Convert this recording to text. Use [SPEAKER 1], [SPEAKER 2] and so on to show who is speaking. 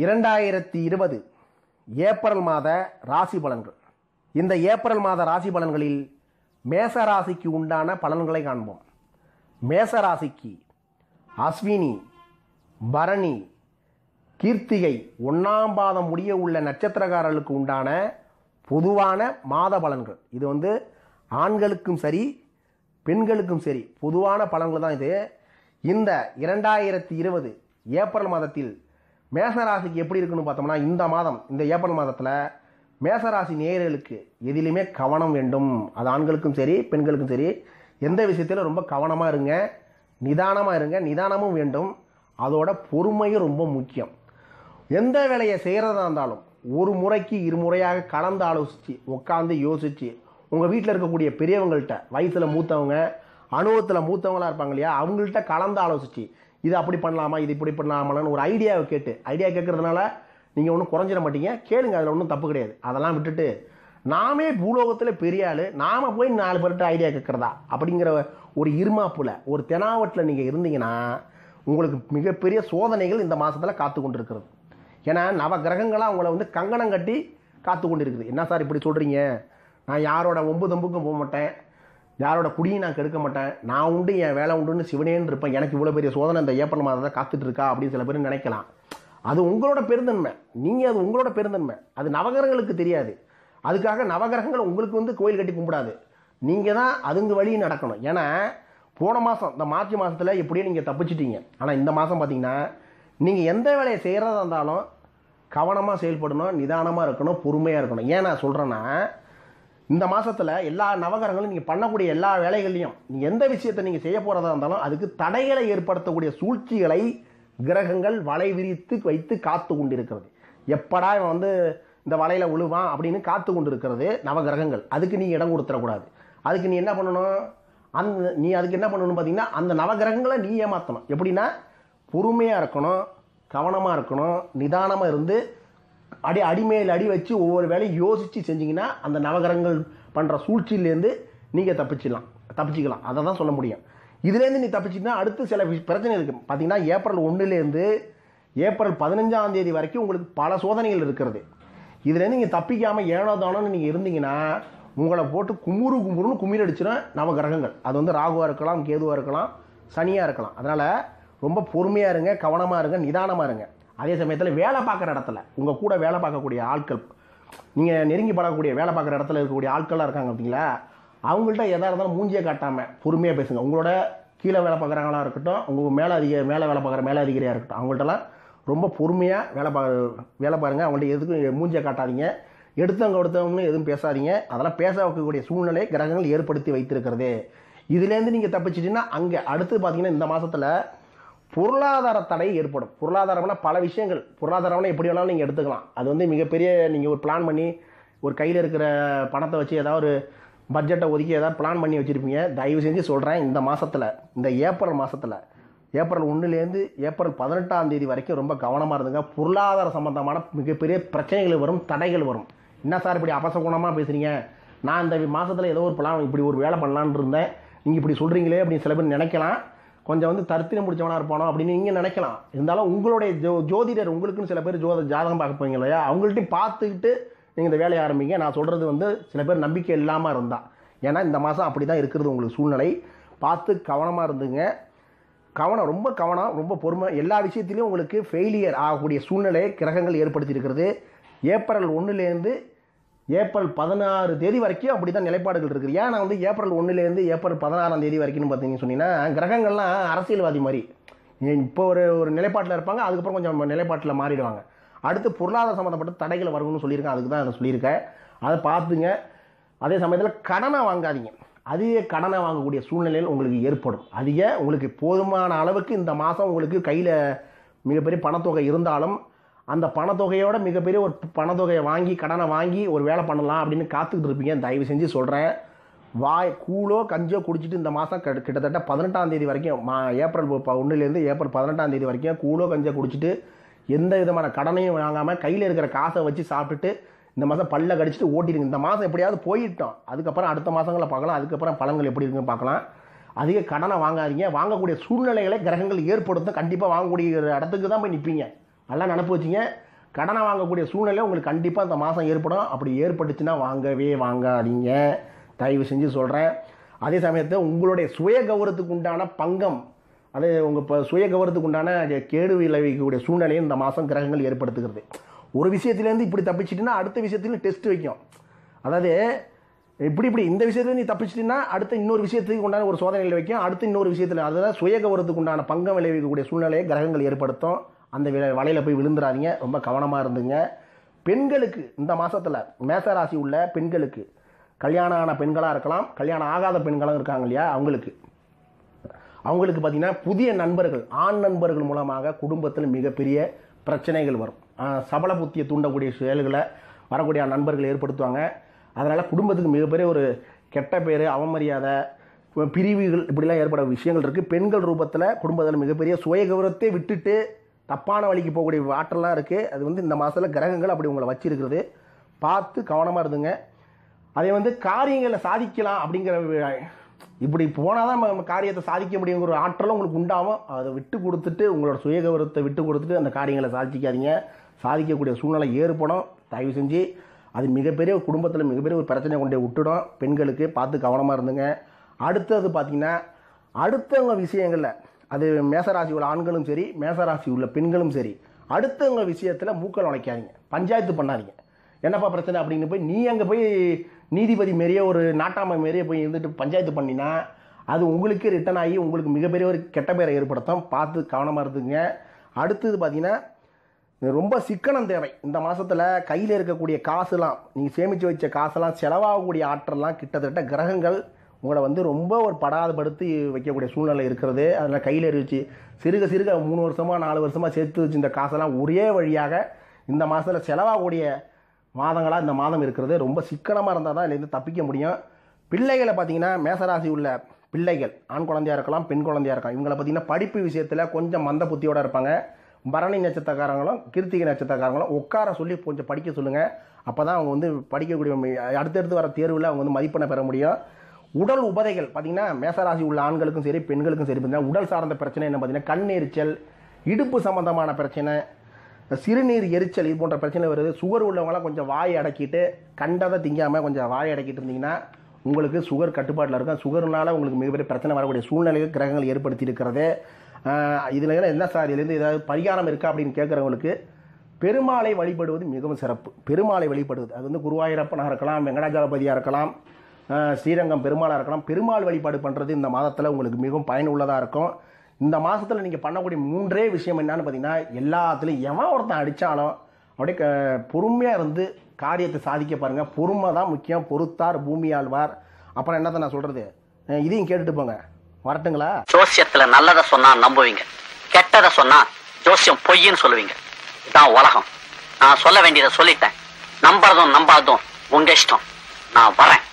[SPEAKER 1] இரண்டாயிரத்தி இருபது ஏப்ரல் மாத ராசி பலன்கள் இந்த ஏப்ரல் மாத ராசி பலன்களில் மேச ராசிக்கு உண்டான பலன்களை காண்போம் மேச ராசிக்கு அஸ்வினி பரணி கீர்த்திகை ஒன்றாம் பாதம் முடிய உள்ள நட்சத்திரக்காரர்களுக்கு உண்டான பொதுவான மாத பலன்கள் இது வந்து ஆண்களுக்கும் சரி பெண்களுக்கும் சரி பொதுவான பலன்கள் தான் இது இந்த இரண்டாயிரத்தி இருபது ஏப்ரல் மாதத்தில் மேசராசிக்கு எப்படி இருக்குன்னு பார்த்தோம்னா இந்த மாதம் இந்த ஏப்ரல் மாதத்தில் மேசராசி நேயர்களுக்கு எதிலுமே கவனம் வேண்டும் அது ஆண்களுக்கும் சரி பெண்களுக்கும் சரி எந்த விஷயத்திலும் ரொம்ப கவனமாக இருங்க நிதானமாக இருங்க நிதானமும் வேண்டும் அதோட பொறுமையும் ரொம்ப முக்கியம் எந்த வேலையை செய்கிறதா இருந்தாலும் ஒரு முறைக்கு இருமுறையாக கலந்து ஆலோசித்து உட்காந்து யோசித்து உங்கள் வீட்டில் இருக்கக்கூடிய பெரியவங்கள்ட்ட வயசில் மூத்தவங்க அனுபவத்தில் மூத்தவங்களாக இருப்பாங்க இல்லையா அவங்கள்ட்ட கலந்து ஆலோசித்து இது அப்படி பண்ணலாமா இது இப்படி பண்ணலாமான்னு ஒரு ஐடியாவை கேட்டு ஐடியா கேட்குறதுனால நீங்கள் ஒன்றும் குறைஞ்சிட மாட்டீங்க கேளுங்க அதில் ஒன்றும் தப்பு கிடையாது அதெல்லாம் விட்டுட்டு நாமே பூலோகத்தில் பெரிய ஆள் நாம் போய் நாலு பேர்கிட்ட ஐடியா கேட்குறதா அப்படிங்கிற ஒரு இருமாப்பில் ஒரு தெனாவட்டில் நீங்கள் இருந்தீங்கன்னா உங்களுக்கு மிகப்பெரிய சோதனைகள் இந்த மாதத்தில் காத்து கொண்டு இருக்கிறது ஏன்னா நவ கிரகங்களாக உங்களை வந்து கங்கணம் கட்டி காத்து கொண்டு இருக்குது என்ன சார் இப்படி சொல்கிறீங்க நான் யாரோட ஒம்பு தம்புக்கும் போக மாட்டேன் யாரோட குடியும் நான் கெடுக்க மாட்டேன் நான் உண்டு என் வேலை உண்டுன்னு சிவனேன்னு இருப்பேன் எனக்கு இவ்வளோ பெரிய சோதனை இந்த ஏப்பன் மாதம் தான் காத்துட்டு இருக்கா அப்படின்னு சில பேர் நினைக்கலாம் அது உங்களோட பெருந்தன்மை நீங்கள் அது உங்களோட பெருந்தன்மை அது நவகிரகங்களுக்கு தெரியாது அதுக்காக நவகிரகங்கள் உங்களுக்கு வந்து கோயில் கட்டி கும்பிடாது நீங்கள் தான் அதுங்க வழி நடக்கணும் ஏன்னா போன மாதம் இந்த மார்ச் மாதத்தில் எப்படியும் நீங்கள் தப்பிச்சிட்டீங்க ஆனால் இந்த மாதம் பார்த்தீங்கன்னா நீங்கள் எந்த வேலையை செய்கிறதா இருந்தாலும் கவனமாக செயல்படணும் நிதானமாக இருக்கணும் பொறுமையாக இருக்கணும் ஏன் நான் சொல்கிறேன்னா இந்த மாதத்தில் எல்லா நவகரங்களும் நீங்கள் பண்ணக்கூடிய எல்லா வேலைகள்லையும் நீங்கள் எந்த விஷயத்தை நீங்கள் செய்ய போகிறதா இருந்தாலும் அதுக்கு தடைகளை ஏற்படுத்தக்கூடிய சூழ்ச்சிகளை கிரகங்கள் வலை விரித்து வைத்து காத்து கொண்டிருக்கிறது எப்படா இவன் வந்து இந்த வலையில் உழுவான் அப்படின்னு காத்து இருக்கிறது நவகிரகங்கள் அதுக்கு நீ இடம் கொடுத்துடக்கூடாது அதுக்கு நீ என்ன பண்ணணும் அந்த நீ அதுக்கு என்ன பண்ணணும்னு பார்த்தீங்கன்னா அந்த நவகிரகங்களை நீ ஏமாற்றணும் எப்படின்னா பொறுமையாக இருக்கணும் கவனமாக இருக்கணும் நிதானமாக இருந்து அடி அடிமையில் அடி வச்சு ஒவ்வொரு வேலையும் யோசித்து செஞ்சிங்கன்னா அந்த நவகரங்கள் பண்ணுற சூழ்ச்சியிலேருந்து நீங்கள் தப்பிச்சிடலாம் தப்பிச்சிக்கலாம் அதை தான் சொல்ல முடியும் இதுலேருந்து நீ தப்பிச்சிங்கன்னா அடுத்து சில பிரச்சனை இருக்குது பார்த்தீங்கன்னா ஏப்ரல் ஒன்றுலேருந்து ஏப்ரல் பதினஞ்சாம் தேதி வரைக்கும் உங்களுக்கு பல சோதனைகள் இருக்கிறது இதுலேருந்து நீங்கள் தப்பிக்காமல் ஏனோ தானோன்னு நீங்கள் இருந்தீங்கன்னா உங்களை போட்டு குமுறு குமுறுன்னு குமிர் அடிச்சிடும் நம்ம கிரகங்கள் அது வந்து ராகுவாக இருக்கலாம் கேதுவாக இருக்கலாம் சனியாக இருக்கலாம் அதனால் ரொம்ப பொறுமையாக இருங்க கவனமாக இருங்க நிதானமாக இருங்க அதே சமயத்தில் வேலை பார்க்குற இடத்துல உங்கள் கூட வேலை பார்க்கக்கூடிய ஆட்கள் நீங்கள் நெருங்கி பழகக்கூடிய வேலை பார்க்குற இடத்துல இருக்கக்கூடிய ஆட்கள்லாம் இருக்காங்க அப்படிங்களா அவங்கள்ட்ட எதாக இருந்தாலும் மூஞ்சியை காட்டாமல் பொறுமையாக பேசுங்க உங்களோட கீழே வேலை பார்க்குறாங்களா இருக்கட்டும் உங்கள் மேலே அதிக மேலே வேலை பார்க்குற மேலே அதிகாரியாக இருக்கட்டும் அவங்கள்ட்டலாம் ரொம்ப பொறுமையாக வேலை பார்க்க வேலை பாருங்கள் அவங்கள்ட்ட எதுக்கும் மூஞ்சியை காட்டாதீங்க எடுத்தவங்க எடுத்தவங்களும் எதுவும் பேசாதீங்க அதெல்லாம் பேச வைக்கக்கூடிய சூழ்நிலை கிரகங்கள் ஏற்படுத்தி வைத்திருக்கிறது இதுலேருந்து நீங்கள் தப்பிச்சிட்டிங்கன்னா அங்கே அடுத்து பார்த்தீங்கன்னா இந்த மாதத்தில் பொருளாதார தடை ஏற்படும் பொருளாதாரம்னா பல விஷயங்கள் பொருளாதாரம்னா எப்படி வேணாலும் நீங்கள் எடுத்துக்கலாம் அது வந்து மிகப்பெரிய நீங்கள் ஒரு பிளான் பண்ணி ஒரு கையில் இருக்கிற பணத்தை வச்சு ஏதாவது ஒரு பட்ஜெட்டை ஒதுக்கி ஏதாவது பிளான் பண்ணி வச்சுருப்பீங்க தயவு செஞ்சு சொல்கிறேன் இந்த மாதத்தில் இந்த ஏப்ரல் மாதத்தில் ஏப்ரல் ஒன்றுலேருந்து ஏப்ரல் பதினெட்டாம் தேதி வரைக்கும் ரொம்ப கவனமாக இருந்துங்க பொருளாதார சம்மந்தமான மிகப்பெரிய பிரச்சனைகள் வரும் தடைகள் வரும் என்ன சார் இப்படி அபசகுணமாக பேசுகிறீங்க நான் இந்த மாதத்தில் ஏதோ ஒரு பிளான் இப்படி ஒரு வேலை பண்ணலான் இருந்தேன் நீங்கள் இப்படி சொல்கிறீங்களே அப்படின்னு சில பேர் நினைக்கலாம் கொஞ்சம் வந்து தருத்திரம் பிடிச்சவனா இருப்பானோ அப்படின்னு நீங்கள் நினைக்கலாம் இருந்தாலும் உங்களுடைய ஜோ ஜோதிடர் உங்களுக்குன்னு சில பேர் ஜோத ஜாதகம் பார்க்க போவீங்க இல்லையா அவங்கள்ட்டையும் பார்த்துக்கிட்டு நீங்கள் இந்த வேலையை ஆரம்பிங்க நான் சொல்கிறது வந்து சில பேர் நம்பிக்கை இல்லாமல் இருந்தால் ஏன்னா இந்த மாதம் அப்படி தான் இருக்கிறது உங்களுக்கு சூழ்நிலை பார்த்து கவனமாக இருந்துங்க கவனம் ரொம்ப கவனம் ரொம்ப பொறுமை எல்லா விஷயத்திலையும் உங்களுக்கு ஃபெயிலியர் ஆகக்கூடிய சூழ்நிலையை கிரகங்கள் ஏற்படுத்தியிருக்கிறது ஏப்ரல் ஒன்றுலேருந்து ஏப்ரல் பதினாறு தேதி வரைக்கும் அப்படி தான் நிலைப்பாடுகள் இருக்குது ஏன்னா வந்து ஏப்ரல் ஒன்றுலேருந்து ஏப்ரல் பதினாறாம் தேதி வரைக்கும்னு பார்த்தீங்கன்னு சொன்னீங்கன்னா கிரகங்கள்லாம் அரசியல்வாதி மாதிரி இப்போ ஒரு ஒரு நிலைப்பாட்டில் இருப்பாங்க அதுக்கப்புறம் கொஞ்சம் நிலைப்பாட்டில் மாறிடுவாங்க அடுத்து பொருளாதார சம்மந்தப்பட்ட தடைகளை வரும்னு சொல்லியிருக்கேன் அதுக்கு தான் அதை சொல்லியிருக்கேன் அதை பார்த்துங்க அதே சமயத்தில் கடனை வாங்காதீங்க அதிக கடனை வாங்கக்கூடிய சூழ்நிலையில் உங்களுக்கு ஏற்படும் அதிக உங்களுக்கு போதுமான அளவுக்கு இந்த மாதம் உங்களுக்கு கையில் மிகப்பெரிய பணத்தொகை இருந்தாலும் அந்த பணத்தொகையோட மிகப்பெரிய ஒரு பணத்தொகையை வாங்கி கடனை வாங்கி ஒரு வேலை பண்ணலாம் அப்படின்னு காத்துக்கிட்டு இருப்பீங்க தயவு செஞ்சு சொல்கிறேன் வாய் கூழோ கஞ்சோ குடிச்சிட்டு இந்த மாதம் க கிட்டத்தட்ட பதினெட்டாம் தேதி வரைக்கும் மா ஏப்ரல் ஒன்றுலேருந்து ஏப்ரல் பதினெட்டாம் தேதி வரைக்கும் கூழோ கஞ்சோ குடிச்சிட்டு எந்த விதமான கடனையும் வாங்காமல் கையில் இருக்கிற காசை வச்சு சாப்பிட்டுட்டு இந்த மாதம் பல்ல கடிச்சிட்டு ஓட்டிடுங்க இந்த மாதம் எப்படியாவது போயிட்டோம் அதுக்கப்புறம் அடுத்த மாதங்களை பார்க்கலாம் அதுக்கப்புறம் பலன்கள் எப்படி இருக்குன்னு பார்க்கலாம் அதிக கடனை வாங்காதீங்க வாங்கக்கூடிய சூழ்நிலைகளை கிரகங்கள் ஏற்படுத்தும் கண்டிப்பாக வாங்கக்கூடிய இடத்துக்கு தான் போய் நிற்பீங்க நல்லா நினப்பு வச்சிங்க கடனை வாங்கக்கூடிய சூழ்நிலை உங்களுக்கு கண்டிப்பாக அந்த மாதம் ஏற்படும் அப்படி ஏற்பட்டுச்சுன்னா வாங்கவே வாங்காதீங்க தயவு செஞ்சு சொல்கிறேன் அதே சமயத்தில் உங்களுடைய சுய கௌரவத்துக்கு உண்டான பங்கம் அது உங்கள் இப்போ சுய கௌரவத்துக்கு உண்டான கேடு விளைவிக்கக்கூடிய சூழ்நிலையை இந்த மாதம் கிரகங்கள் ஏற்படுத்துகிறது ஒரு விஷயத்துலேருந்து இப்படி தப்பிச்சிட்டின்னா அடுத்த விஷயத்துலையும் டெஸ்ட் வைக்கும் அதாவது இப்படி இப்படி இந்த விஷயத்துல நீ தப்பிச்சிட்டின்னா அடுத்த இன்னொரு விஷயத்துக்கு உண்டான ஒரு சோதனையில் வைக்கும் அடுத்து இன்னொரு விஷயத்தில் அதாவது சுய கௌரவத்துக்கு உண்டான பங்கம் விளைவிக்கக்கூடிய சூழ்நிலையை கிரகங்கள் ஏற்படுத்தும் அந்த வலையில் போய் விழுந்துடாதீங்க ரொம்ப கவனமாக இருந்துங்க பெண்களுக்கு இந்த மாதத்தில் மேச ராசி உள்ள பெண்களுக்கு கல்யாணம் ஆன பெண்களாக இருக்கலாம் கல்யாணம் ஆகாத பெண்களும் இருக்காங்க இல்லையா அவங்களுக்கு அவங்களுக்கு பார்த்திங்கன்னா புதிய நண்பர்கள் ஆண் நண்பர்கள் மூலமாக குடும்பத்தில் மிகப்பெரிய பிரச்சனைகள் வரும் சபல புத்தியை தூண்டக்கூடிய செயல்களை வரக்கூடிய நண்பர்கள் ஏற்படுத்துவாங்க அதனால் குடும்பத்துக்கு மிகப்பெரிய ஒரு கெட்ட பேர் அவமரியாதை பிரிவுகள் இப்படிலாம் ஏற்பட விஷயங்கள் இருக்குது பெண்கள் ரூபத்தில் குடும்பத்தில் மிகப்பெரிய சுய கௌரவத்தை விட்டுட்டு தப்பான வழிக்கு போகக்கூடிய வாட்டர்லாம் இருக்குது அது வந்து இந்த மாதத்தில் கிரகங்கள் அப்படி உங்களை வச்சிருக்கிறது பார்த்து கவனமாக இருந்துங்க அதே வந்து காரியங்களை சாதிக்கலாம் அப்படிங்கிற இப்படி போனால் தான் நம்ம காரியத்தை சாதிக்க முடியுங்கிற ஆற்றலும் உங்களுக்கு உண்டாகும் அதை விட்டு கொடுத்துட்டு உங்களோட சுயகவரத்தை விட்டு கொடுத்துட்டு அந்த காரியங்களை சாதிக்காதீங்க சாதிக்கக்கூடிய சூழ்நிலை ஏற்படும் தயவு செஞ்சு அது மிகப்பெரிய குடும்பத்தில் மிகப்பெரிய ஒரு பிரச்சனை கொண்டே விட்டுடும் பெண்களுக்கு பார்த்து கவனமாக இருந்துங்க அடுத்தது பார்த்திங்கன்னா அடுத்தவங்க விஷயங்களில் அது மேசராசி உள்ள ஆண்களும் சரி மேசராசி உள்ள பெண்களும் சரி அடுத்தவங்க விஷயத்தில் மூக்கள் உழைக்காதீங்க பஞ்சாயத்து பண்ணாதீங்க என்னப்பா பிரச்சனை அப்படின்னு போய் நீ அங்கே போய் நீதிபதி மாரியே ஒரு நாட்டாமை மாரியே போய் இருந்துட்டு பஞ்சாயத்து பண்ணினா அது உங்களுக்கு ரிட்டன் ஆகி உங்களுக்கு மிகப்பெரிய ஒரு கெட்ட பேரை ஏற்படுத்தும் பார்த்து கவனமாக இருந்துங்க அடுத்தது பார்த்தீங்கன்னா ரொம்ப சிக்கனம் தேவை இந்த மாதத்தில் கையில் இருக்கக்கூடிய காசுலாம் நீங்கள் சேமித்து வச்ச காசெல்லாம் செலவாகக்கூடிய ஆற்றலாம் கிட்டத்தட்ட கிரகங்கள் உங்களை வந்து ரொம்ப ஒரு படாதப்படுத்தி வைக்கக்கூடிய சூழ்நிலை இருக்கிறது அதில் கையில் இருந்துச்சு சிறுக சிறுக மூணு வருஷமாக நாலு வருஷமாக சேர்த்து வச்சு இந்த காசெல்லாம் ஒரே வழியாக இந்த மாதத்தில் செலவாகக்கூடிய மாதங்களாக இந்த மாதம் இருக்கிறது ரொம்ப சிக்கனமாக இருந்தால் தான் இதுலேருந்து தப்பிக்க முடியும் பிள்ளைகளை பார்த்திங்கன்னா மேசராசி உள்ள பிள்ளைகள் ஆண் குழந்தையாக இருக்கலாம் பெண் குழந்தையாக இருக்கலாம் இவங்களை பார்த்திங்கன்னா படிப்பு விஷயத்தில் கொஞ்சம் மந்த புத்தியோடு இருப்பாங்க பரணி நட்சத்திரக்காரங்களும் கிருத்திகை நட்சத்திரக்காரங்களும் உட்கார சொல்லி கொஞ்சம் படிக்க சொல்லுங்கள் அப்போ தான் அவங்க வந்து படிக்கக்கூடிய அடுத்தடுத்து வர தேர்வில் அவங்க வந்து மதிப்பெண்ணை பெற முடியும் உடல் உபதைகள் பார்த்தீங்கன்னா மேசராசி உள்ள ஆண்களுக்கும் சரி பெண்களுக்கும் சரி பார்த்தீங்கன்னா உடல் சார்ந்த பிரச்சனை என்ன பார்த்தீங்கன்னா கண் எரிச்சல் இடுப்பு சம்பந்தமான பிரச்சனை சிறுநீர் எரிச்சல் இது போன்ற பிரச்சனை வருது சுகர் உள்ளவங்களாம் கொஞ்சம் வாய் அடக்கிட்டு கண்டதை திங்காமல் கொஞ்சம் வாய் அடக்கிட்டு இருந்தீங்கன்னா உங்களுக்கு சுகர் கட்டுப்பாட்டில் இருக்கும் சுகர்னால உங்களுக்கு மிகப்பெரிய பிரச்சனை வரக்கூடிய சூழ்நிலையை கிரகங்கள் ஏற்படுத்தி இருக்கிறது இதில் என்ன சார் இதுலேருந்து ஏதாவது பரிகாரம் இருக்கா அப்படின்னு கேட்குறவங்களுக்கு பெருமாளை வழிபடுவது மிகவும் சிறப்பு பெருமாளை வழிபடுவது அது வந்து குருவாயூரப்பனாக இருக்கலாம் வெங்கடாஜலபதியாக இருக்கலாம் ஸ்ரீரங்கம் பெருமாளாக இருக்கலாம் பெருமாள் வழிபாடு பண்ணுறது இந்த மாதத்தில் உங்களுக்கு மிகவும் பயனுள்ளதாக இருக்கும் இந்த மாதத்தில் நீங்கள் பண்ணக்கூடிய மூன்றே விஷயம் என்னன்னு பார்த்தீங்கன்னா எல்லாத்துலேயும் எவன் ஒருத்தன் அடித்தாலும் அப்படியே க பொறுமையாக இருந்து காரியத்தை சாதிக்க பாருங்கள் பொறுமை தான் முக்கியம் பொறுத்தார் பூமி ஆழ்வார் அப்புறம் என்னத்தை நான் சொல்கிறது இதையும் கேட்டுட்டு போங்க வரட்டுங்களா ஜோசியத்தில் நல்லதை சொன்னால் நம்புவீங்க கெட்டதை சொன்னால் ஜோசியம் பொய்ன்னு சொல்லுவீங்க இதான் உலகம் நான் சொல்ல வேண்டியதை சொல்லிட்டேன் நம்புறதும் நம்பாததும் உங்கள் இஷ்டம் நான் வரேன்